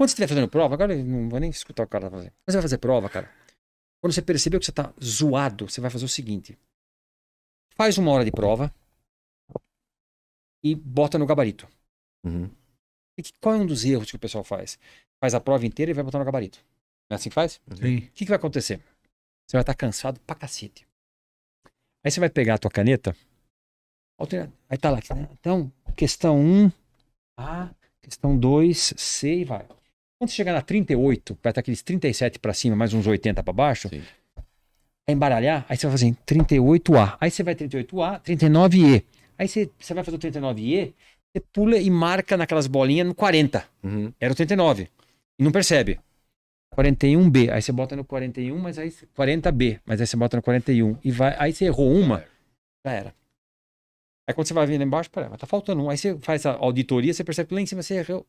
Quando você estiver fazendo prova, agora eu não vou nem escutar o cara fazer. Mas você vai fazer prova, cara. Quando você percebeu que você está zoado, você vai fazer o seguinte: faz uma hora de prova e bota no gabarito. Uhum. E que, qual é um dos erros que o pessoal faz? Faz a prova inteira e vai botar no gabarito. Não é assim que faz? Uhum. Sim. O que, que vai acontecer? Você vai estar tá cansado pra cacete. Aí você vai pegar a tua caneta, Aí tá lá. Né? Então, questão 1, um, A, questão 2, C e vai. Quando você chegar na 38, vai estar aqueles 37 para cima, mais uns 80 para baixo, Sim. é embaralhar, aí você vai fazer 38A. Aí você vai 38A, 39E. Aí você, você vai fazer o 39E, você pula e marca naquelas bolinhas no 40. Uhum. Era o 39. E não percebe. 41B, aí você bota no 41, mas aí 40B, mas aí você bota no 41 e vai, aí você errou uma, já era. Aí quando você vai vir lá embaixo, pera, mas tá faltando um. Aí você faz a auditoria, você percebe que lá em cima você errou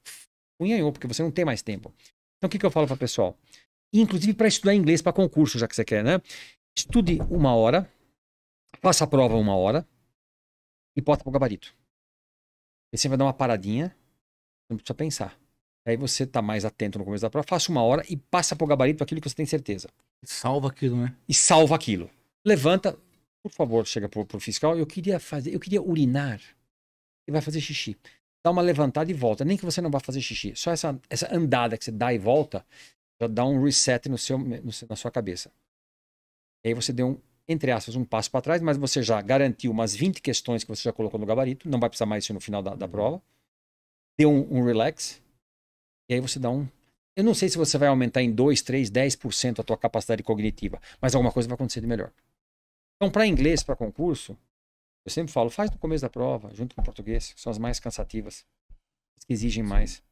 unhanhou, porque você não tem mais tempo. Então, o que, que eu falo para o pessoal? Inclusive para estudar inglês para concurso, já que você quer, né? Estude uma hora, faça a prova uma hora e porta para o gabarito. Aí você vai dar uma paradinha, não precisa pensar. Aí você tá mais atento no começo da prova, faça uma hora e passa pro gabarito aquilo que você tem certeza. Salva aquilo, né? E salva aquilo. Levanta, por favor, chega para pro fiscal, eu queria fazer, eu queria urinar. E vai fazer xixi dá uma levantada e volta. Nem que você não vá fazer xixi. Só essa, essa andada que você dá e volta já dá um reset no seu, no, na sua cabeça. E aí você deu um, entre aspas, um passo para trás, mas você já garantiu umas 20 questões que você já colocou no gabarito. Não vai precisar mais isso no final da, da uhum. prova. Deu um, um relax. E aí você dá um. Eu não sei se você vai aumentar em 2, 3, 10% a tua capacidade cognitiva, mas alguma coisa vai acontecer de melhor. Então, para inglês, para concurso, eu sempre falo, faz no começo da prova, junto com o português, que são as mais cansativas, as que exigem mais.